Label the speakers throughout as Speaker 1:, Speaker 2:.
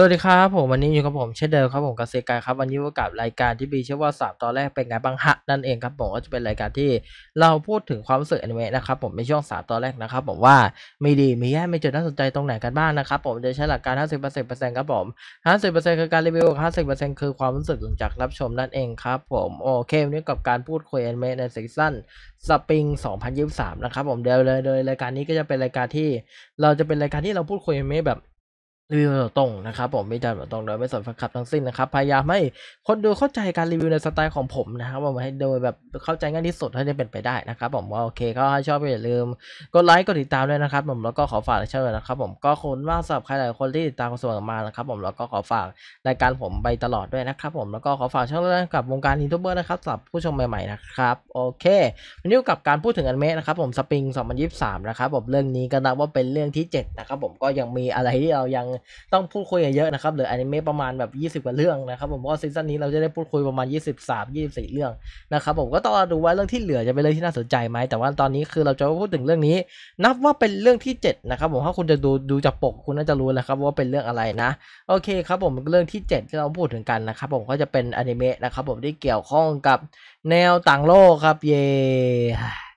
Speaker 1: สวัสดีครับผมวันนี้อยู่กับผมเช่นเดิมครับผมกับเซกายครับวันนี้ว่ากับรายการที่บีเชื่อว่าสมตอนแรกเป็นไงบ้างฮะนั่นเองครับผมก็จะเป็นรายการที่เราพูดถึงความรู้สึกอนิเมะนะครับผมในช่วงสมตอนแรกนะครับผมว่ามีดีมีแย่ไมเจุดน่าสนใจตรงไหนกันบ้างนะครับผมจะใช้หลักการ 50%ครับผม50%คือการรีวิว50%คือความรู้สึกหลังจากรับชมนั่นเองครับผมโอเคนนี้กับการพูดคุยอนิเมะในซีซั่นสปริง2023นะครับผมเดี๋ยวเลยโดยรายการนี้ก็จะเป็นรายการที่ เราจะเป็นรายการที่เราพูดคุยอนิเมะแบบรีวิวตรงนะครับผมไม่จบบตรงโดยไม่สนแฟนคลับทั้งสิ้นนะครับพยายามให้คนดูเข้าใจการรีวิวในสไตล์ของผมนะครับผมให้โดยแบบเข้าใจง่ายที่สุดเท่าที่เป็นไปได้นะครับผมว่าโอเคก็ให้ชอบอย่าลืมกดไลค์กดติดตามด้วยนะครับผมแล้วก็ขอฝากช่วยนะครับ ผมก็คนว่าสำหรับใครหลายคนที่ติดตามส่วนมานะครับ ผมแล้วก็ขอฝากรายการผมไปตลอดด้วยนะครับ ผมแล้วก็ขอฝากช่องด้วกับวงการยูทูบเบอร์นะครับสำหรับผู้ชมใหม่ๆนะครับโอเควันนี้กับการพูดถึงอนิเมะนะครับผมสปริง2023นะครับผมเรื่องนี้ก็นับว่าเป็นเรื่องที่7นะครับผมก็ยังมีอะไรที่เรายังต้องพูดคุยเยอะนะครับเลยออนิเมะประมาณแบบ 20กว่าเรื่องนะครับ ผมว่าซีซั่นนี้เราจะได้พูดคุยประมาณ 23 24 เรื่องนะครับ ผม ก็ต้องดูว่าเรื่องที่เหลือจะเป็นเรื่องที่น่าสนใจไหม แต่ว่าตอนนี้คือเราจะพูดถึงเรื่องนี้ นับว่าเป็นเรื่องที่ 7 นะครับ ผม ถ้าคุณจะดูดูจากปกคุณน่าจะรู้แล้วครับว่าเป็นเรื่องอะไรนะโอเคครับผมเรื่องที่ 7 ที่เราพูดถึงกันนะครับ ผมก็จะเป็นอนิเมะนะครับผมที่เกี่ยวข้องกับ แนวต่างโลกครับเย่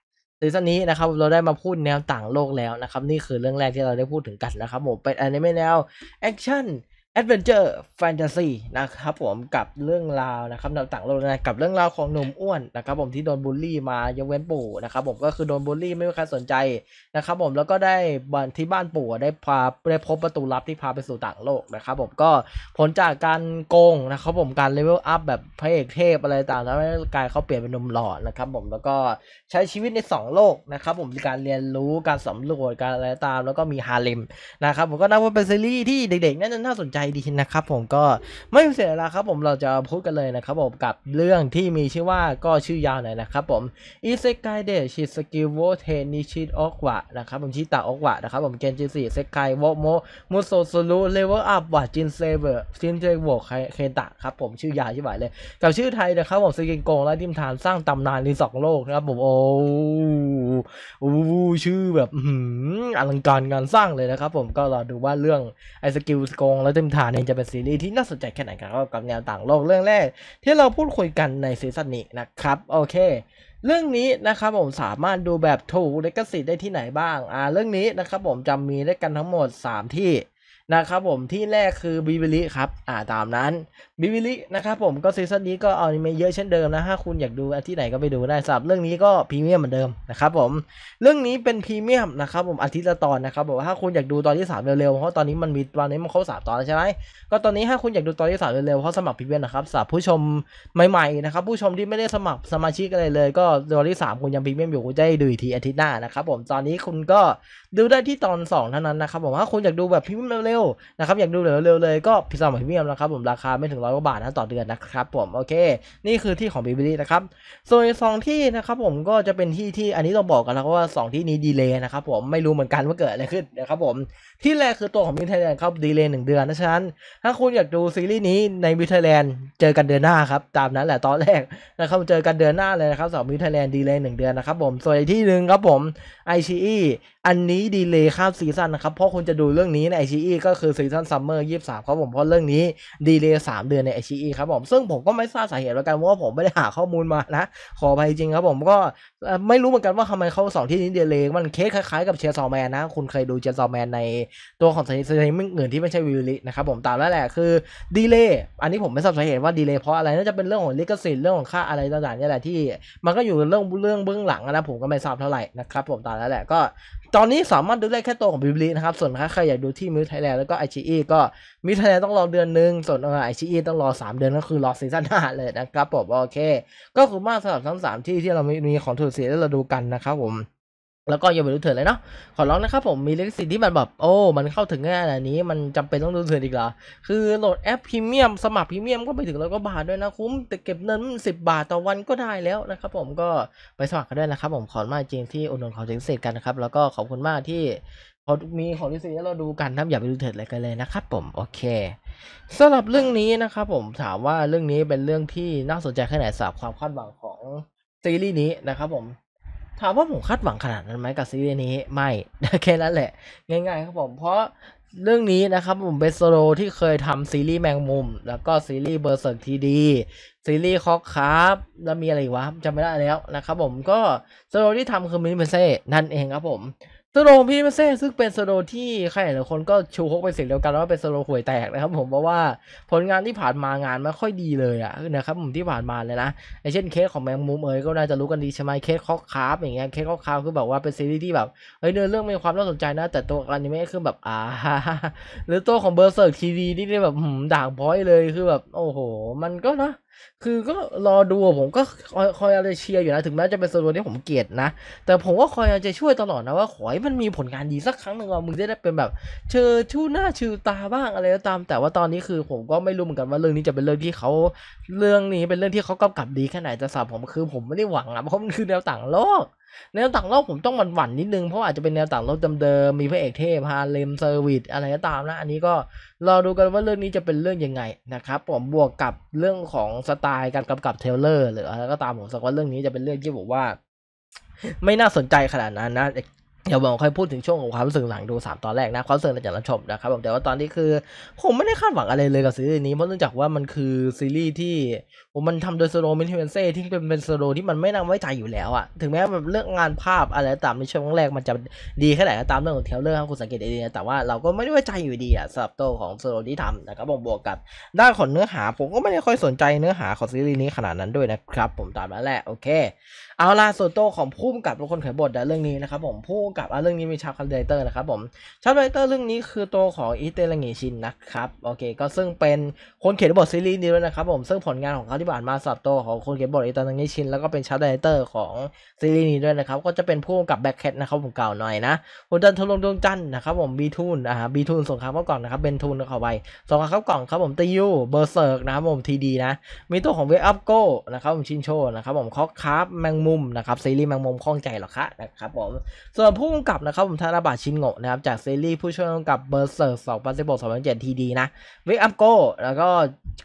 Speaker 1: ซีซั่นนี้นะครับ เราได้มาพูดแนวต่างโลกแล้วนะครับ นี่คือเรื่องแรกที่เราได้พูดถึงกันนะครับผมเป็นอนิเมะแนวแอคชั่นแอดเวนเจอร์แฟนตาซีนะครับผมกับเรื่องราวนะครับต่างๆเรานะกับเรื่องราวของหนุ่มอ้วนนะครับ ผมที่โดนบูลลี่มายกเว้นปู่นะครับผมก็คือโดนบูลลี่ไม่มีใครสนใจนะครับผมแล้วก็ได้บันที่บ้านปู่ได้พาได้พบประตูลับที่พาไปสู่ต่างโลกนะครับผมก็ผลจากการโกงนะครับผมการเลเวลอัพแบบพระเอกเทพอะไรต่างๆแล้วกายเขาเปลี่ยนเป็นหนุ่มหล่อนะครับผมแล้วก็ใช้ชีวิตใน 2 โลกนะครับผมการเรียนรู้การสำรวจการอะไรตามแล้วก็มีฮาเลมนะครับผมก็นับว่าเป็นซีรีส์ที่เด็กๆน่น่าสนใจดีนะครับผมก็ไม่เสียเวลาครับผมเราจะพูดกันเลยนะครับผมกับเรื่องที่มีชื่อว่าก็ชื่อยาวหน่อยนะครับผมอิเซกายเดชิสกิโวเทนิชิตออกวะนะครับผมชิตาออกวะนะครับผมเกนจิสิเซกายโวโมมุโซโซรุเลเวอร์อัพวะจินเซเวอร์จินเซโวอเคนตะครับผมชื่อยาวชิบหายเลยกับชื่อไทยนะครับผมสกินโกงและทิมทานสร้างตำนานในสองโลกนะครับผม โอ้โอ้ชื่อแบบอลังการงานสร้างเลยนะครับผมก็รอดูว่าเรื่องไอสกิลโกงและทิมฐานเองจะเป็นซีรีส์ที่น่าสนใจแค่ไหนกันก็กับแนวต่างโลกเรื่องแรก ที่เราพูดคุยกันในซีซั่นนี้นะครับโอเค เรื่องนี้นะครับผมสามารถดูแบบถูกเลกสิทธิ์ได้ที่ไหนบ้างอ่าเรื่องนี้นะครับผมจะมีได้กันทั้งหมด 3 ที่นะครับผมที่แรกคือบิวิลิครับ อ่าตามนั้นบิวิลินะครับผมก็ซีซั่นนี้ก็เอนิเมะเยอะเช่นเดิมนะถ้าคุณอยากดูอที่ไหนก็ไปดูได้สำหรับเรื่องนี้ก็พรีเมียมเหมือนเดิมนะครับผมเรื่องนี้เป็นพรีเมียม นะครับผมอาทิตย์ละตอนนะครับผมถ้าคุณอยากดูตอนที่3เร็วๆเพราะตอนนี้มันมีตอนนี้มันข้าสามตอนใช่ไหมก็ตอนนี้ถ้าคุณอยากดูตอนที่3เร็วๆเพราะสมัครพรีเมียมนะครับสำหรับผู้ชมใหม่ๆนะครับผู้ชมที่ไม่ได้สมัครสมาชิกอะไรเลย ก็ตอนที่ 3 คุณยังพรีเมียมอยู่คุณจะได้ดูอีกทีอาทิตย์หน้านะครับผมตอนนี้คุณก็ดูได้ที่ตอน2เท่านั้นนะครับผมถ้าคุณอยากดูแบบพรีเมียมเร็วลนะครับอยากดูเร็วๆเลยก็พิซซ่าพรีเมียมนะครับ ผมราคาไม่ถึงร้อยกว่าบาทนะต่อเดือนนะครับผมโอเค นี่คือที่ของบิบลี่นะครับส่วนสองที่นะครับผมก็จะเป็นที่ที่อันนี้ต้องบอกกันแล้วว่า 2 ที่นี้ดีเลยนะครับ ผมไม่รู้เหมือนกันว่าเกิดอะไรขึ้นนะครับผมที่แรกคือตัวของมิทเท์แลนด์ครับดีเลยหนึ่งเดือนนะฉะนั้น ถ้าคุณอยากดูซีรีส์นี้ในมิทเท์แลนด์เจอกันเดือนหน้าครับ ตามนั้นแหละตอนแรกนะครับเจอกันเดือนหน้าเลยนะครับสองมิทเท์แลนด์ดีเลยหนึ่งเดือนนะครับผมส่วนที่หนึ่งครับผมไอชีอันนี้ดีเลยข้ามซีซั่นนะครับเพราะคุณจะดูเรื่องนี้ในไอชีก็ก็คือซีซั่นซัมเมอร์ยี่สามครับผมเพราะเรื่องนี้ดีเลย์สามเดือนในไอชีอีครับผม ซึ่งผมก็ไม่ทราบสาเหตุแล้วกันว่าผมไม่ได้หาข้อมูลมานะ ขอไปจริงครับผมก็ไม่รู้เหมือนกันว่าทำไมเขาสองที่นี้ดีเลย์มันเคสคล้ายๆกับเชียร์ซอแมนนะ คุณเคยดูเชียร์ซอแมนในตัวของสายสเยอื่นที่ไม่ใช่วิลลินะครับผมตามแล้วแหละคือดีเลย์อันนี้ผมไม่ทราบสาเหตุว่าดีเลย์เพราะอะไรน่าจะเป็นเรื่องของลิขสิทธิ์เรื่องของค่าอะไรต่างๆนี่แหละที่ มันก็อยู่เรื่องเรื่องเบื้องหลังนะผมก็ไม่ทราบเท่าไหร่นะครับผมตามแล้วแหละก็ตอนนี้สามารถดูได้แค่ตัวของบิบลีนะครับ ส่วนถ้าใครอยากดูที่มิวไทยแลนด์แล้วก็ไอชีอีก็มิวไทยแลนด์ต้องรอเดือนหนึ่งส่วนไอชีอีต้องรอ 3 เดือนก็คือรอซีซั่นหน้าเลยนะครับผมโอเค ก็คือมากสำหรับทั้ง3ที่ที่เรามีของถูสียแลวเราดูกันนะครับผมแล้วก็อย่าไปดูเถื่อนเลยเนาะขอร้องนะครับผมมีลิขสิทธิ์ที่มันแบบโอ้มันเข้าถึงง่ายนานี้มันจำเป็นต้องดูเถื่อนอีกเหรอคือโหลดแอปพรีเมียมสมัครพรีเมียมก็ไปถึงแล้วก็บาทด้วยนะคุ้มแต่เก็บเงินสิบบาทต่อวันก็ได้แล้วนะครับผมก็ไปสมัครกันด้วยนะครับผมขอมากจริงที่อุดหนุนขอถึงสิทธิ์กันนะครับแล้วก็ขอบคุณมากที่พอมีของลิขสิทธิ์ให้เราดูกันนะอย่าไปดูเถื่อนอะไรกันเลยนะครับผมโอเคสำหรับเรื่องนี้นะครับผมถามว่าเรื่องนี้เป็นเรื่องที่น่าสนใจแค่ไหนสำหรับความคาดหวัง ของซีรีส์นี้นะครับผมถามว่าผมคาดหวังขนาดนั้นไหมกับซีรีส์นี้ ไม่แค่นั้นแหละ ง่าย ๆ ครับผมเพราะเรื่องนี้นะครับผมเบสโรที่เคยทำซีรีส์แมงมุมแล้วก็ซีรีส์เบอร์เซิร์กทีดีซีรีส์คอกครับแล้วมีอะไรวะจำไม่ได้แล้วนะครับผมก็สโรที่ทำคือมินิเพเซ่นั่นเองครับผมสโลพี่เมเซ่ซึ่งเป็นสโลที่ใครหลายคนก็ชูฮกไปเสียงเดียวกันว่าเป็นสโลห่วยแตกนะครับผมเพราะว่าผลงานที่ผ่านมางานไม่ค่อยดีเลยอะนะครับผมที่ผ่านมาเลยนะเช่นเคสของแมงมุมเอ๋ยก็น่าจะรู้กันดีใช่ไหมเคสคอคาร์ฟอย่างเงี้ยเคสคอคาร์ฟคือแบบว่าเป็นซีรีส์ที่แบบเฮ้ยเนื้อเรื่องมีความน่าสนใจนะ แต่ตัวอนิเมะคือแบบอ่าหรือตัวของเบอร์เซอร์ทีดีนี่ได้แบบด่างพ้อยเลยคือแบบ โอ้โห มันก็นะคือก็รอดูผมก็คอยคอยอะไรเชียร์อยู่นะถึงแม้จะเป็นโันที่ผมเกลียดนะแต่ผมก็คอยจะช่วยตลอดนะว่าขอให้มันมีผลงานดีสักครั้งหนึ่งว่ามึงจะได้เป็นแบบ เชิดชูหน้าชูตาบ้างอะไรก็ตาม แต่ว่าตอนนี้คือผมก็ไม่รู้เหมือนกันว่าเรื่องนี้จะเป็นเรื่องที่เขาเรื่องนี้เป็นเรื่องที่เขากำกับดีแค่ไหนแต่สำหรับผมคือผมไม่ได้หวังอะเพราะมันคือแนวต่างโลกแนวต่างโลกผมต้องหวั่นๆนิดนึงเพราะอาจจะเป็นแนวต่างโลกเดิมๆมีพระเอกเทพฮาเลมเซอร์วิสอะไรก็ตามนะอันนี้ก็รอดูกันว่าเรื่องนี้จะเป็นเรื่องยังไงนะครับ ผมบวกกับเรื่องของสไตล์การกำกับเทเลอร์หรืออะไรก็ตามผมสักว่าเรื่องนี้จะเป็นเรื่องที่บอกว่า ไม่น่าสนใจขนาดนั้นนะเดี๋ยวผมค่อยพูดถึงช่วงของความรู้สึกหลังดู3ตอนแรกนะความรู้สึกหลังจากรับชมนะครับผมแต่ว่าตอนนี้คือผมไม่ได้คาดหวังอะไรเลยกับซีรีส์นี้เพราะเนื่องจากว่ามันคือซีรีส์ที่ผมมันทำโดยสโลมินเทนเซ่ที่เป็นเป็นสโลที่มันไม่น่าไว้ใจอยู่แล้วอะถึงแม้แบบเรื่องงานภาพอะไรตามในช่วงแรกมันจะดีแค่ไหนก็ตามเรื่องของเทเลอร์ครับคุณสังเกตดีนะแต่ว่า เราก็ไม่ได้ไว้ใจอยู่ดีอะสำหรับตัวของสโลที่ทำนะครับผมบวกกับด้านของเนื้อหา ผมก็ไม่ได้ค่อยสนใจเนื้อหาของซีรีส์นี้ขนาดนั้นด้วยนะครับผมตามนั้นแหละโอเคเอาล่าส่วนโตของผู้กำกับเป็นคนเขียนบทเรื่องนี้นะครับผมผู้กำกับเรื่องนี้มีชาวคาเดเตอร์นะครับผมชาวคาเดเตอร์เรื่องนี้คือตัวของอิเตลงิชินนะครับโอเคก็ซึ่งเป็นคนเขียนบทซีรีส์นี้ด้วยนะครับผมซึ่งผลงานของเขาที่ผ่านมาสับโต ของคนเขียนบทอิเตลงิชินแล้วก็เป็นชาวคาเดเตอร์ของซีรีส์นี้ด้วยนะครับก็จะเป็นผู้กำกับแบ็คแคทนะครับผมเก่าหน่อยนะคุดันทะลงดวงจันทร์นะครับผมบีทูนอ่าบีทูนส่งคำเข้ากล่องนะครับเบนทูนเข้าไปส่งคำเข้ากล่องครับผมตียูเบอร์เซิร์กนะครับผมทีดีนะมีตัวของเวอัพโก้นะครับผมชินโชนะครับผมคอกคาร์บแมงมุุมนะครับซีรีส์แมงมุมข้องใจหรอคะนะครับผมส่วนผู้กำกับนะครับผมธนบัตรชินโงะนะครับจากซีรีส์ผู้ช่วยกำกับเบอร์เซอร์สองพันสิบหกสองพันเจ็ดทีดีนะวิกอัมโก้แล้วก็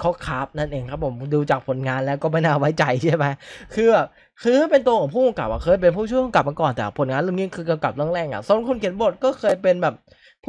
Speaker 1: คอคาร์นั่นเองครับผมดูจากผลงานแล้วก็ไม่น่าไว้ใจใช่ไหมคือคือเป็นตัวของผู้กำกับอะเคยเป็นผู้ช่วยกำกับมาก่อนแต่ผลงานเรื่องนี้คือกำกับเรื่องแรกอะ่วนคนเขียนบทก็เคยเป็นแบบ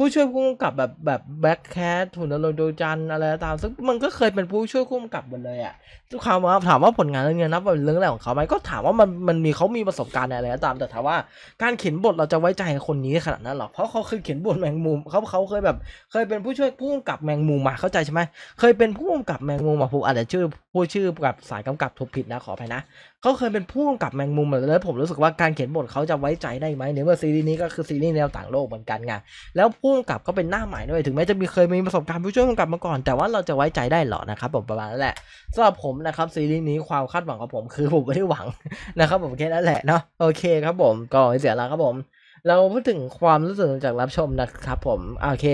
Speaker 1: ผู้ช่วยผู้กำกับแบบแบบแบ็คแคทถุนนรมโดจันอะไรตามซึ่งมันก็เคยเป็นผู้ช่วยผู้กำกับหมดเลยอ่ะทุกคราวมาถามว่าผลงานเรื่องนี้นับเป็นเรื่องอะไรของเขาไหมก็ถามว่ามันมันมีเขามีประสบการณ์อะไรตามแต่ถามว่า การเขียนบทเราจะไว้ใจคนนี้ขนาดนั้นหรอเพราะเขาเคยเขียนบทแมงมุมเขาเขาเคยแบบเคยเป็นผู้ช่วยผู้กำกับแมงมุมมาเข้าใจใช่ไหมเคยเป็นผู้กำกับแมงมุมมาผมอาจจะชื่อ ผู้ชื่อกับสายกำกับถูกผิดนะขออภัยนะเขาเคยเป็นผู้กำกับแมงมุมมาแล้วผมรู้สึกว่าการเขียนบทเขาจะไว้ใจได้ไหมเนื่องจากซีรีส์นี้ก็คือซีรีส์แนวต่างโลกเหมือนกันไงแล้วผู้กำกับก็เป็นหน้าใหม่ด้วยถึงแม้จะมีเคยมีประสบการณ์ผู้ช่วยู้กำกับมาก่อนแต่ว่าเราจะไว้ใจได้หรอนะครับผมประมาณนั้นแหละสำหรับผมนะครับซีรีส์นี้ความคาดหวังของผม คือผมไม่ได้หวังนะครับผมแค่นั้นแหละเนาะโอเคครับผมก็เสียแล้วครับผมเราพูดถึงความรู้สึกจากรับชมนะครับผม โอเค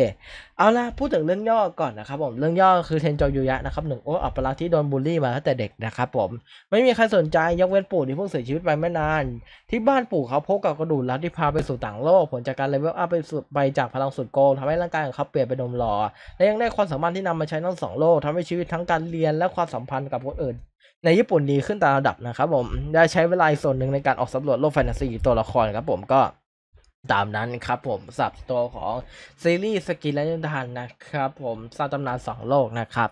Speaker 1: เอาละพูดถึงเรื่องย่อก่อนนะครับผม เรื่องย่อคือเทนจอยูยะนะครับ หนึ่งโอ้อัปลักษณ์ที่โดนบูลลี่มาตั้งแต่เด็กนะครับผม ไม่มีใครสนใจยกเว้นปู่ที่เพิ่งเสียชีวิตไปไม่นาน ที่บ้านปู่เขาพบกับกระดูกลัดที่พาไปสู่ต่างโลก ผลจากการเลเวลอัพไปสุดไปจากพลังสุดโกงทำให้ร่างกายของเขาเปลี่ยนเป็นนมหล่อและยังได้ความสามารถที่นำมาใช้ทั้งสองโลกทำให้ชีวิตทั้งการเรียนและความสัมพันธ์กับคนอื่น ในญี่ปุ่นดีขึ้นตามระดับนะครับผมได้ใช้เวลาส่วนหนึ่งในการออกสำรวจโลกแฟนตาซีตัวละครครับผมก็ตามนั้นครับผมสับตัวของซีรีส์สกินและยุทธานนะครับผมสร้างตำนานสองโลกนะครับ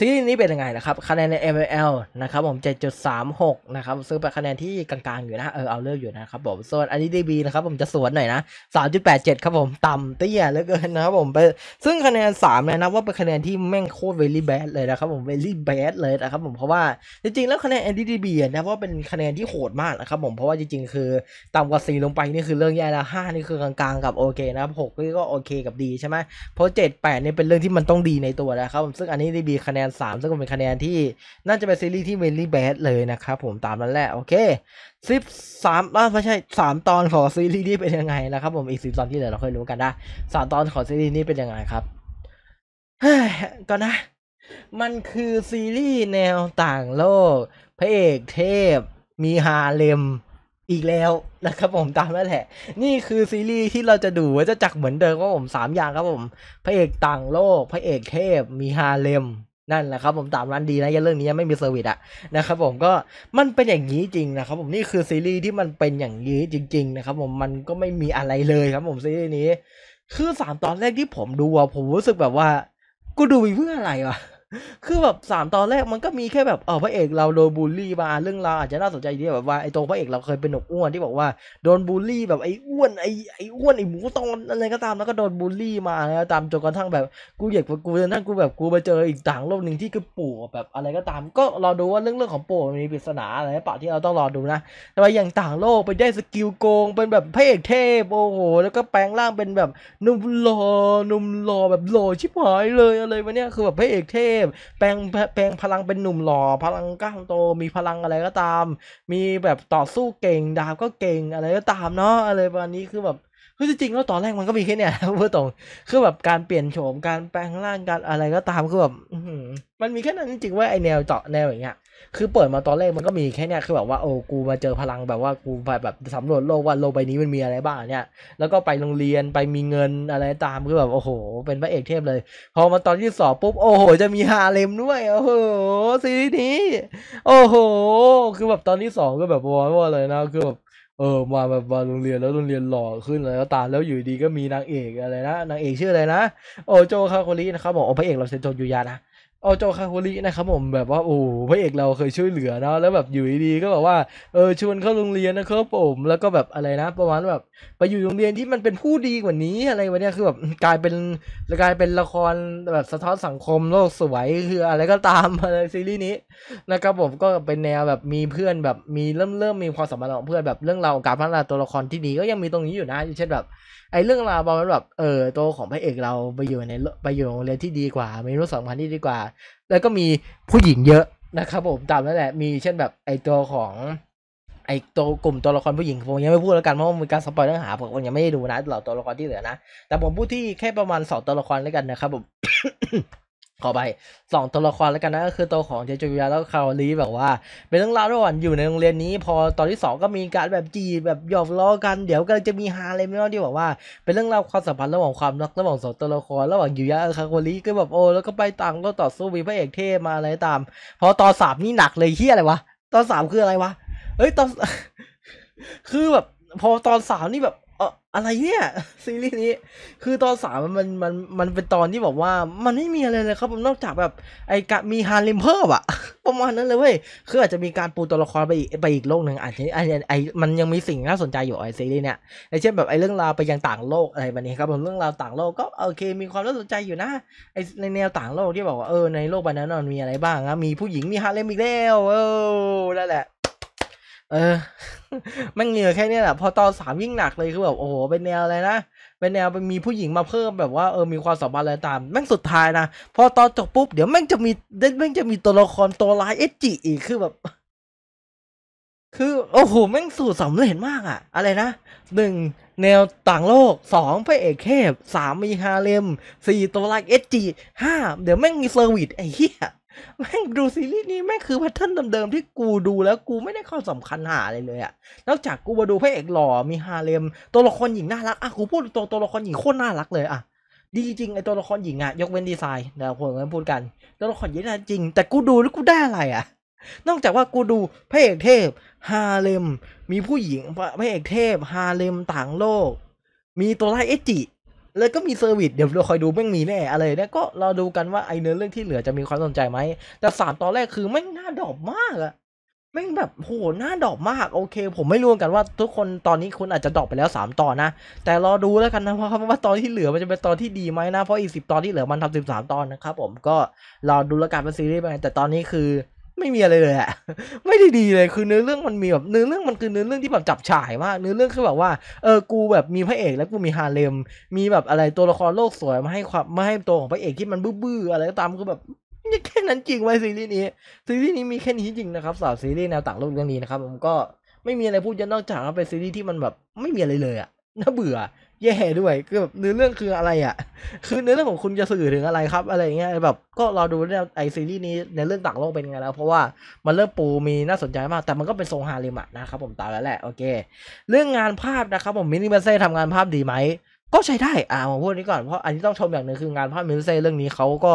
Speaker 1: ซีรีส์นี้เป็นยังไงนะครับคะแนนใน ML นะครับผม7.36 นะครับ ซึ่งเป็นคะแนนที่กลางๆอยู่นะเออเอาเลือกอยู่นะครับผมส่วนอันนี้บีนะครับผมจะสวนหน่อยนะ3.87 ครับผมต่ำเตี้ยเหลือเกินนะครับผมไปซึ่งคะแนน3เนี่ยนะว่าเป็นคะแนนที่แม่งโคตรวลี่แบ d เลยนะครับผมเวลี่แบดเลยนะครับผมเพราะว่าจริงๆแล้วคะแนนอดีบีนะว่าเป็นคะแนนที่โหดมากนะครับผมเพราะว่าจริงๆคือต่ำกว่า 4 ลงไปนี่คือเรื่องแย่แล้ว5นี่คือกลางๆ กับโอเคนะครับ6นี่ก็โอเค กับดีใช่ไหมเพราะ7 8 นี่เป็นเรื่องที่มันต้องดีในตัวแล้วครับผมซึ่งอันนี้บีคะแนนน3ซึ่งเป็นคะแนนที่น่าจะเป็นซีรีส์ที่เวนลี่แบดเลยนะครับผมตามนั้นแหละโอเค13บสาไม่ใช่3ตอนของซีรีส์นี้เป็นยังไงนะครับผมอีก10ตอนที่เหลือเราค่อยรู้กันนะ3ตอนของซีรีส์นี้เป็นยังไงครับก็นะ มันคือซีรีส์แนวต่างโลกพระเอกเทพ มีฮาเลมอีกแล้วนะครับผมตามนั่นแหละนี่คือซีรีส์ที่เราจะดูว่าจะจักเหมือนเดิมรัาผมสามอย่างครับผมพระเอกต่างโลกพระเอกเทพ มีฮาเลมนั่นแหละครับผมตามร้านดีนะยันเรื่องนี้ยังไม่มีเซอร์วิสอะนะครับผมก็มันเป็นอย่างนี้จริงนะครับผมนี่คือซีรีส์ที่มันเป็นอย่างนี้จริงๆนะครับผมมันก็ไม่มีอะไรเลยครับ ผมซีรีส์นี้คือสามตอนแรกที่ผมดูอะผมรู้สึกแบบว่ากูดูไปเพื่ออะไรวะคือแบบสามตอนแรกมันก็มีแค่แบบเออพระเอกเราโดนบูลลี่มาเรื่องราวอาจจะน่าสนใจทีแบบว่าไอ้ตัวพระเอกเราเคยเป็นหนกอ้วนที่บอกว่าโดนบูลลี่ แบบไอ้อ้วนไอ้ไอ้อ้วนไอ้หมูตอนอะไรก็ตามแล้วก็โดนบูลลี่มาแล้วตามจนกระทั่งแบบกูเหยียกูจนะทั่งกูแบบกูไปเจออีกต่างโลกหนึ่งที่คือปู่แบบอะไรก็ตาม ก็รอดูว่าเรื่องเรื่องของปู่มันมีปริศนาอะไรปะที่เราต้องรอดูนะแต่ว่าอย่างต่างโลกไปได้สกิลโกงเป็นแบบพระเอกเทพโอ้โหแล้วก็แปลงร่างเป็นแบบนุ่มหล่อนุ่มหล่อแบบหล่อชิบหายเลยอะไรวะเนี่ยคือแบบพระเอกเทพพแปลงแปลงพลังเป็นหนุ่มหล่อพลัง ก้าวโตมีพลังอะไรก็ตาม มีแบบต่อสู้เก่ง ดาบก็เก่งอะไรก็ตามเนาะอะไรประมาณนี้คือแบบ คือจริงๆแล้วตอนแรกมันก็มีแค่เนี่ยเะพูดตรงคือแบบการเปลี่ยนโฉมการแปลงร่างการอะไรก็ตามคือแบบมันมีแค่นั้นจริงๆว่าไอแนวเจาะแนวอย่างเงี้ยคือเปิดมาตอนแรกมันก็มีแค่เนี้ย คือแบบว่าโอ้กูมาเจอพลังแบบว่ากูไปแบบสำรวจโลกว่าโลกใบนี้มันมีอะไรบ้างเนี่ย แล้วก็ไปโรงเรียนไปมีเงินอะไรตามคือแบบโอ้โหเป็นพระเอกเทพเลย พอมาตอนที่สอบปุ๊บโอ้โหจะมีฮาเลมด้วยโอ้โหซีรีส์นี้ โอ้โห คือแบบตอนที่สองก็แบบว่าว่าเลยนะคือแบบเออ มาแบบมาโรงเรียนแล้วโรงเรียนหล่อขึ้นแล้วตาแล้วอยู่ดีก็มีนางเอกอะไรนะนางเอกชื่ออะไรนะโอโจคาโคลีนะครับอกโอพระเอกเราเซนโจยูยานะเอาโจคาโุรินะครับผมแบบว่าโอ้พระเอกเราเคยช่วยเหลือเนาะแล้วแบบอยู่ดีๆก็แบบว่าเออชวนเข้าโรงเรียนนะครับผม แล้วก็แบบอะไรนะ ประมาณแบบไปอยู่โรงเรียนที่มันเป็นผู้ดีกว่านี้อะไรวะเนี่ยคือแบบกลายเป็นกลายเป็นละครแบบสะท้อนสังคมโลกสวยคืออะไรก็ตามอะไรซีรีส์นี้ นะครับผมก็เป็นแนวแบบมีเพื่อนแบบมีเริ่มเริ่มมีความสัมพันธ์ของเพื่อนแบบเรื่องราวการพัฒนาตัวละครที่ดีก็ยังมีตรงนี้อยู่นะอย่างเช่นแบบไอ้เรื่องราวบอลมันแบบเออตัวของพระเอกเราไปอยู่ในไปอยู่โรงเรียนที่ดีกว่ามีรู้สองพันที่ดีกว่า แล้วก็มีผู้หญิงเยอะนะครับ ผมตามนั่นแหละมีเช่นแบบไอ้ตัวของไอ้ตัวกลุ่มตัวละครผู้หญิงผมยังไม่พูดแล้วกันเพราะมันมีการสปอยเนื้อหาผมยังไม่ได้ดูนะเหล่าตัวละครที่เหลือนะแต่ผมพูดที่แค่ประมาณสองตัวละครแล้วกันนะครับผมขอไปสองตัวละครแล้วกันนะก็คือตัวของเจจูยาแล้วคาร์ลีแบบว่า เป็นเรื่องราวระหว่างอยู่ในโรงเรียนนี้ พอตอนที่2ก็มีการแบบจีแบบหยอกล้อกันเดี๋ยวก็จะมีฮาเลม่รู้ที่บอกว่า เป็นเรื่องราวความสัมพันธ์ระหว่างความรักระหว่างสองตัวละครระหว่างยูยาคาร์ลีก็แบบโอ้แล้วก็ไปต่างก็ต่อสู้มีพระเอกเทพมาอะไรตาม พอตอนสามนี่หนักเลยเฮียอะไรวะตอนสามคืออะไรวะเอ้ยตอน คือแบบ พอตอนสามนี่แบบเอออะไรเนี่ยซีรีส์นี้ คือตอนสามมันมันมันเป็นตอนที่บอกว่ามันไม่มีอะไรเลยครับนอกจากแบบไอ้กะมีฮา์ลมเพิร์บอะประมาณนั้นเลยเว้ยคืออาจจะมีการปูตัวละครไปอีกไปอีกโลกหนึ่งอาจจะไอ้ไอ้มันยังมีสิ่งน่าสนใจอยู่ไอ้ซีรีส์เนี่ยไอ้เช่นแบบไอ้เรื่องราวไปยังต่างโลกอะไรแบบนี้ครับผมเรื่องราวต่างโลกก็โอเคมีความน่าสนใจอยู่นะไอ้ในแนวต่างโลกที่บอกว่าเออในโลกใบนั้นมันมีอะไรบ้างะมีผู้หญิงมีฮา์ลมอีกแล้วเออนั่นแหละเออมันเหงื่อแค่เนี้ยแหละพอตอนสามยิ่งหนักเลยคือแบบโอ้โห เป็นแนวอะไรนะ เป็นแนวมีผู้หญิงมาเพิ่มแบบว่า เออ มีความสัมพันธ์อะไรตาม แม่งสุดท้ายนะ พอตอนจบปุ๊บ เดี๋ยวแม่งจะมีแม่งจะมีตัวละครตัวร้ายเอจิอีกคือแบบ คือโอ้โหแม่งสูตรสำเร็จมากอะอะไรนะหนึ่งแนวต่างโลกสองพระเอกเทพสามมีฮาเลมสี่ตัวร้ายเอจิห้าเดี๋ยวแม่งมีเซอร์วิสไอ้เหี้ยแม่งดู ซีรีส์นี้ แม่งคือแพทเทิร์นเดิมๆที่กูดูแล้วกูไม่ได้ข้อสำคัญหาอะไรเลยอะนอกจากกูมาดูพระเอกหล่อมีฮาเลมตัวละครหญิงน่ารักอะกูพูดตัวตัวละครหญิงโคตรน่ารักเลยอะดีจริงไอตัวละครหญิงอะยกเว้นดีไซน์เดี๋ยวผมจะพูดกันตัวละครหญิงน่าจริงแต่กูดูแล้วกูได้อะไรอะนอกจากว่ากูดูพระเอกเทพฮาเลมมีผู้หญิงพระเอกเทพฮาเลมต่างโลก มีตัวไล่เอจิเลยก็มีเซอร์วิสเดี๋ยวเราคอยดูแม่งมีแน่ อะไรเนี่ยก็รอดูกันว่า ไอเนื้อเรื่องที่เหลือจะมีความสนใจไหม แต่สามตอนแรกคือแม่งน่าดอบมากอะแม่งแบบโหน่าดอบมาก โอเค ผมไม่รู้กันว่าทุกคนตอนนี้คุณอาจจะดอบไปแล้วสามตอนนะแต่รอดูแล้วกันนะเพราะว่าตอนที่เหลือมันจะเป็นตอนที่ดีไหมนะ เพราะอีกสิบตอนที่เหลือมันทำสิบสามตอนนะครับ ผมก็รอดูแล้วกันป็นซีรีส์ไปแต่ตอนนี้คือไม่มีอะไรเลยอะไม่ได้ดีเลยคือเนื้อเรื่องมันมีแบบเนื้อเรื่องมันคือเนื้อเรื่องที่แบบจับฉ่ายมากเนื้อเรื่องคือแบบว่าเออกูแบบมีพระเอกแล้วกูมีฮาเลมมีแบบอะไรตัวละครโลกสวยมาให้ความมาให้ตัวของพระเอกที่มันบื้อๆอะไรก็ตามคือแบบแค่นั้นจริงไว้ซีรีส์นี้ ซีรีส์นี้มีแค่นี้จริงนะครับสาวซีรีส์แนวต่างโลกเรื่องนี้นะครับผมก็ไม่มีอะไรพูดจะนอกจากว่าเป็นซีรีส์ที่มันแบบไม่มีอะไรเลยอะน่าเบื่อแย่ด้วย คือแบบเนื้อเรื่องคืออะไรอ่ะคือเนื้อเรื่องของคุณจะสื่อถึงอะไรครับอะไรเงี้ยแบบก็รอดูเนี่ยไอซีรีส์นี้ในเรื่องต่างโลกเป็นไงแล้วเพราะว่ามันเริ่มปูมีน่าสนใจมากแต่มันก็เป็นทรงฮาริมะนะครับผม ตามแล้วแหละโอเค เรื่องงานภาพนะครับผมมินิเบเซ่ทำงานภาพดีไหมก็ใช้ได้อ่ามพูดนี้ก่อนเพราะอันนี้ต้องชมอย่างหนึ่งคืองานภาพมิลเซ่เรื่องนี้เขาก็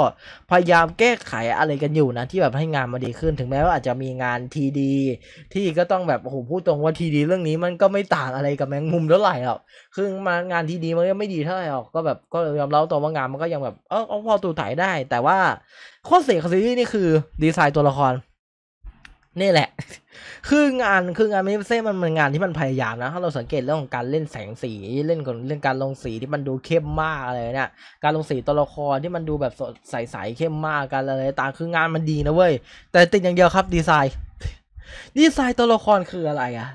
Speaker 1: พยายามแก้ไขอะไรกันอยู่นะที่แบบให้งานมาดีขึ้น ถึงแม้ว่าอาจจะมีงานทีดี ที่ก็ต้องแบบโอ้โหพูดตรงว่าทีดี เรื่องนี้มันก็ไม่ต่างอะไรกับแมงมุมเท่าไหร่หรอกคือมางานทีดีมันก็ไม่ดีเท่าไหร่หรอกก็แบบก็ยอมรับตัวว่างานมันก็ยังแบบเออพอตัวถ่ายได้ แต่ว่า ข้อเสียของซีรีส์นี่คือ ดีไซน์ตัวละครนี่แหละคืองานคืองานมิเซ่ มันเป็นงานที่มันพยายามนะ ถ้าเราสังเกตเรื่องของการเล่นแสงสีเล่นเรื่องการลงสีที่มันดูเข้มมากอะไรเนี่ยการลงสีตัวละครที่มันดูแบบสดใสๆเข้มมากกันอะไรต่างคืองานมันดีนะเว้ย แต่ติดอย่างเดียวครับ ดีไซน์ ดีไซน์ตัวละครคืออะไรอะ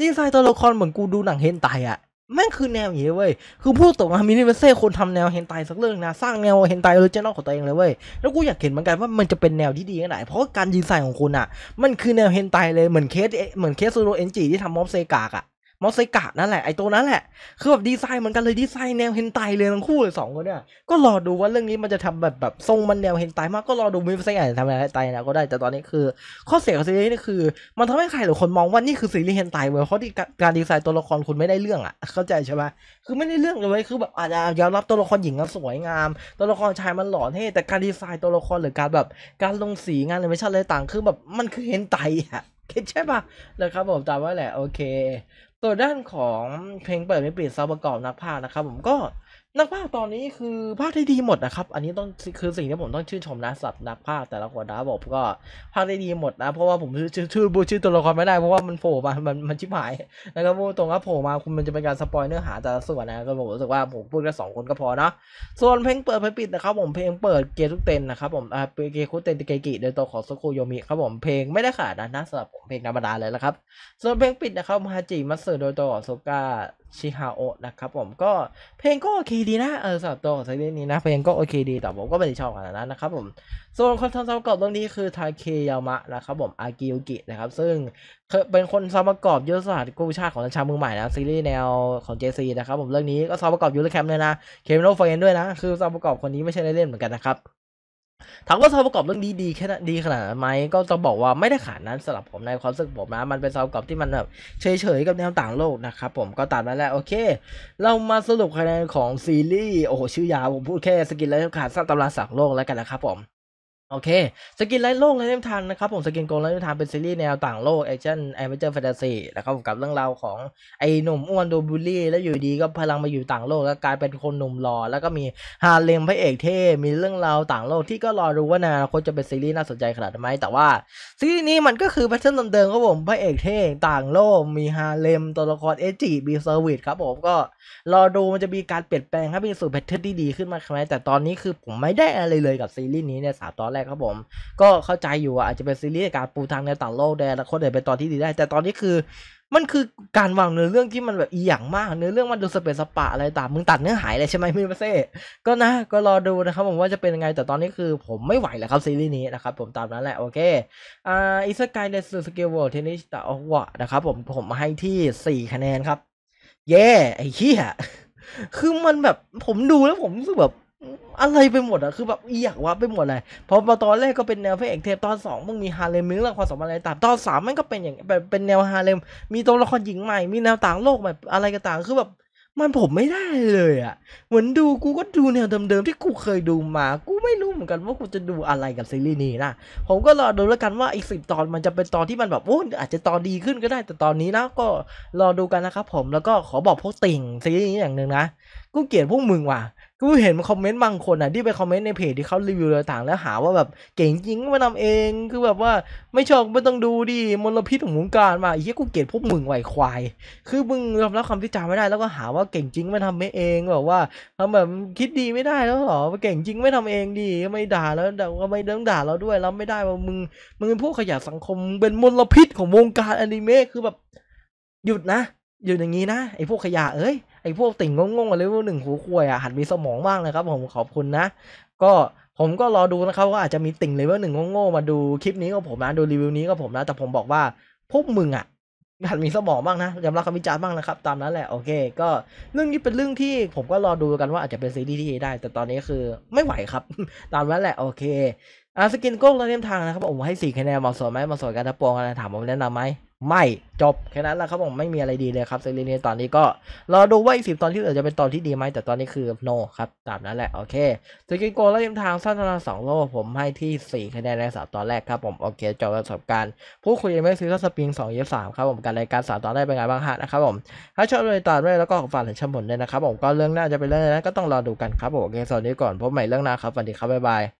Speaker 1: ดีไซน์ตัวละครเหมือนกูดูหนังเฮนไตอะแม่งคือแนวอย่างนี้เว้ย คือพูดตรงมามินิเวเซ่คนทำแนวเฮนไตสักเรื่องนะ สร้างแนวเฮนไตออริจินอลของตัวเองเลยเว้ย แล้วกูอยากเห็นเหมือนกันว่ามันจะเป็นแนวที่ดีขนาดไหน เพราะการยิงใส่ของคุณอ่ะ มันคือแนวเฮนไตเลย เหมือนเคสเหมือนเคสซูโรเอนจีที่ทำมอบเซกากอ่ะมอสไซกะนั่นแหละไอตัวนั้นแหละ คือแบบดีไซน์เหมือนกันเลยดีไซน์แนวเฮนไตเลยทั้งคู่เลยสองคนเนี่ยก็รอดูว่าเรื่องนี้มันจะทำแบบแบบทรงมันแนวเฮนไตมากก็รอดูมิวสิกอาจจะทำอะไรไตนะก็ได้แต่ตอนนี้คือ ข้อเสียของซีรีส์นี่คือ มันทำให้ใครหรือคนมองว่านี่คือซีรีส์เฮนไตเว้ยเพราะการดีไซน์ตัวละครคุณไม่ได้เรื่องอ่ะเข้าใจใช่ไหมคือไม่ได้เรื่องเลยคือแบบอาจจะยอมรับตัวละครหญิงมันสวยงาม ตัวละครชายมันหล่อเท่แต่การดีไซน์ตัวละครหรือการแบบ การลงสีงานอะไรไม่ใช่อะไรต่าง คือแบบมันคือเฮนไตอ่ะข้าใจ่ปะนะครับผมตามว่าแหละโอเคตัวด้านของเพลงเปิดไม่ปีซาวประกอบนักพากนะครับผมก็นักภาคตอนนี้คือภาคได้ดีหมดนะครับอันนี้ต้องคือสิ่งที่ผมต้องชื่นชมนะสับนักภาคแต่ละคนนะบอกก็ภาคได้ดีหมดนะเพราะว่าผมชื่อชื่อบูชื่อตัวละครไม่ได้ เพราะว่ามันโผล่มามันมันชิบหายนะครับพูดตรงว่าโผล่มาคุณมันจะเป็นการสปอยเนื้อหาแต่ละส่วนนะก็ผมรู้สึกว่าผมพูดแค่สองคนก็พอเนาะส่วนเพลงเปิดเพลงปิดนะครับ ผมเพลงเปิดเกทุกเต็นนะครับผมอ่าเกคุเต็นเกกิโดยตัวของโซโคโยมิครับผมเพลงไม่ได้ขาดนะนะสำหรับผมเพลงธรรมดาเลยนะครับส่วนเพลงปิดนะครับฮาจิมัตสึโดยตัวของโซก้าชิฮาโอะนะครับผมก็เพลงก็โอเคดีนะเออสำหรับตัวของซีรีส์นี้นะเพลงก็โอเคดีแต่ผมก็ไม่ได้ชอบขนาดนั้นนะครับผมส่วนคนทำซาวประกอบตรงนี้คือทาเคยามะนะครับผมอากิยุกินะครับซึ่งเป็นคนซาวประกอบยุทธศาสตร์กูชาติของราชามือใหม่นะซีรีส์แนวของเจซีนะครับผมเรื่องนี้ก็ซาวประกอบยูริแคมเลยนะเคมิโนเฟนด้วยนะคือซาวประกอบคนนี้ไม่ใช่เล่นเหมือนกันนะครับถามว่าซาวประกอบเรื่องดี ดี แค่ดีขนาดไหมก็ต้องบอกว่าไม่ได้ขาด นั้นสำหรับผมในความรู้สึกผมนะ มันเป็นซาวประกอบที่มันแบบ เฉย ๆ กับ แนว ต่างโลกนะครับ ผมก็ตามนั้นแหละโอเค เรามาสรุปคะแนนของซีรีส์โอ้โหชื่อยาวผม พูดแค่ สกินและขาดสั้นตำราสักโลกแล้วกันนะครับผมโอเค สกินไร้โลกไร้เื้อทันนะครับผม สกินโกงไร้เื้อทันเป็นซีรีส์แนวต่างโลกแอคชั่นแอนิเมชั่นแฟนตาซีนะครับกับเรื่องราวของไอ้หนุ่มอ้วนโดบูลี่แล้วอยู่ดีก็พลังมาอยู่ต่างโลก แล้วกลายเป็นคนหนุ่มหล่อแล้วก็มีฮาเลมพระเอกเท่มีเรื่องราวต่างโลกที่ก็รอรู้ว่านาคตจะเป็นซีรีส์น่าสนใจขนาดไหนแต่ว่าซีรีส์นี้มันก็คือแพทเทิร์นเดิมครับผมพระเอกเท่ต่างโลก มีฮาเลมตัวละครเอจิบีเซอร์วิสครับผมก็รอดูมันจะมีการเปลี่ยนแปลงครับเป็นสู่แพทเทิร์นที่ดีขึ้นมาไหมแต่ตอนนี้คือผมไม่ได้อะไรเลยกับซีรีส์นี้เนสามตอนแรกนะครับผมก็เข้าใจอยู่อาจจะเป็นซีรีส์การปูทางในต่างโลกได้แล้วคนเดินเป็นตอนที่ดีได้ แต่ตอนนี้คือ มันคือการวางเนื้อเรื่องที่มันแบบอีหยังมากเนื้อเรื่องมันดูสเปซสปะ อะไรต่างมึงตัดเนื้อหายเลยใช่ไหมมิวเซ่ก็นะก็รอดูนะครับผมว่าจะเป็นยังไงแต่ตอนนี้คือ ผมไม่ไหวแล้วครับซีรีส์นี้นะครับผมตามนั้นแหละโอเคอ่าอิสกายเดสสเกลเวอดเทนนิสตาอวะนะครับผมผมมาให้ที่4คะแนนครับเย่ไอ้เหี้ยคือมันแบบผมดูแล้วผมรู้สึกแบบอะไรไปหมดอะคือแบบอยากวับไปหมดเลยพอมาตอนแรกก็เป็น แนวพระเอกเทพ ตอนสองมึงมีฮาเลมมีเรื่องความสมัอะไรต่าง ตอนสามมันก็เป็นอย่างแบบเป็นแนวฮาเลม มีตัวละครหญิงใหม่ มีแนวต่างโลกใหม่อะไรก็ต่าง คือแบบมันผมไม่ได้เลยอะเหมือนดูกูก็ดูแนวเดิมๆที่กูเคยดูมา กูไม่รู้เหมือนกันว่ากูจะดูอะไรกับซีรีส์นี้นะ ผมก็รอดูแล้วกันว่าอีกสิบตอนมันจะเป็นตอนที่มันแบบโอ้อาจจะตอนดีขึ้นก็ได้ แต่ตอนนี้นะก็รอดูกันนะครับผม แล้วก็ขอบอกพวกติ่งซีรีส์นี้อย่างหนึ่งนะ กูเกลียดพวกมึงว่ะกูเห็นคอมเมนต์บางคนอ่ะที่ไปคอมเมนต์ในเพจที่เขารีวิวต่างๆแล้วหาว่าแบบเก่งจริงมานำเอง คือแบบว่าไม่ชอบไม่ต้องดูดิมลพิษของวงการมาไอ้เหียกูเกลียดพวกมึงไหวควายคือมึงยอมรับคำวิจารณาไม่ได้แล้วก็หาว่าเก่งจริงไม่ทำเองแบบว่าทำแบบคิดดีไม่ได้แล้วหรอเก่งจริงไม่ทำเองดีไม่ด่าแล้วก็ไม่ต้องด่าเราด้วยเราไม่ได้ว่ามึงมึงเป็นพวกขยะสังคมเป็นมลพิษของวงการอนิเมะคือแบบหยุดนะหยุดอย่างนี้นะไอ้พวกขยะเอ้ยไอ้พวกติ่งงงๆอะไรพวกหนึ่งหัวควยอ่ะหัดมีสมองบ้างนะครับ ผมขอบคุณนะ ก็ผมก็รอดูนะครับว่าอาจจะมีติ่งเลเวลหนึ่งโง่ๆมาดูคลิปนี้ก็ผมนะดูรีวิวนี้ก็ผมนะ แต่ผมบอกว่าพวกมึงอ่ะหัดมีสมองบ้างนะยอมรับคำวิจารณ์บ้างนะครับตามนั้นแหละโอเคก็เรื่องนี้เป็นเรื่องที่ผมก็รอดูกันว่าอาจจะเป็นซีรีส์ที่ได้แต่ตอนนี้คือ ไม่ไหวครับ ตามนั้นแหละโอเคอาสกินโก้เราเล่มทางนะครับผมให้สี่คะแนนเหมาะสมไหมเหมาะสมกันตะปองกันถามผมแนะนำไหมไม่ จบ แค่นั้นแล้วเขาบอกไม่มีอะไรดีเลยครับซีรีส์นี้ตอนนี้ก็ รอดูว่าอีกสิบตอนที่เหลือจะเป็นตอนที่ดีไหมแต่ตอนนี้คือโนครับตามนั้นแหละ โอเคสกิโกและเยมทาง สั้นตอนสองโลผมให้ที่สี่คะแนนในสามตอนแรกครับผมโอเคจบประสบการณ์ผู้คุยไม่ซื้อ่นสปริงสองเยี่สามครับผมการรายการสามตอนแรกเป็นไงบ้างฮะนะครับผม ถ้าชอบเลยตมด้วยแล้วก็ฝากถึงชมผลด้วยนะครับผมก็เรื่องหน้าจะเป็นเรื่องอะไรก็ต้องรอดูกันครับผมโอเคสวัสดีก่อนพบใหม่เรื่องหน้าครับสวัสดีครับบ๊ายบาย